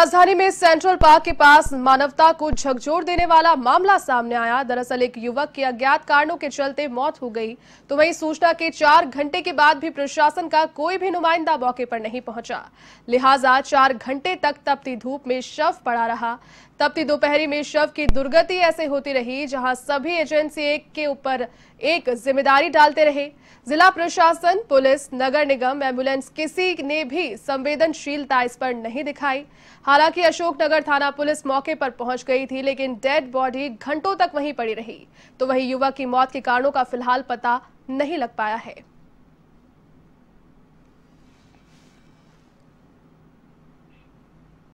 राजधानी में central park के पास मानवता को झकझोर देने वाला मामला सामने आया दरअसल एक युवक की अज्ञात कारणों के चलते मौत हो गई तो वहीं सूचना के चार घंटे के बाद भी प्रशासन का कोई भी नुमाइंदा मौके पर नहीं पहुंचा लिहाजा चार घंटे तक तपती धूप में शव पड़ा रहा तपती दोपहरी में शव की दुर्गति ऐसे होती रही जहां सभी एजेंसी एक के ऊपर एक जिम्मेदारी डालते रहे जिला प्रशासन पुलिस नगर निगम एम्बुलेंस किसी ने भी संवेदनशीलता इस पर नहीं दिखाई हालांकि अशोकनगर थाना पुलिस मौके पर पहुंच गई थी लेकिन डेड बॉडी घंटों तक वहीं पड़ी रही तो वहीं युवक की मौत के कारणों का फिलहाल पता नहीं लग पाया है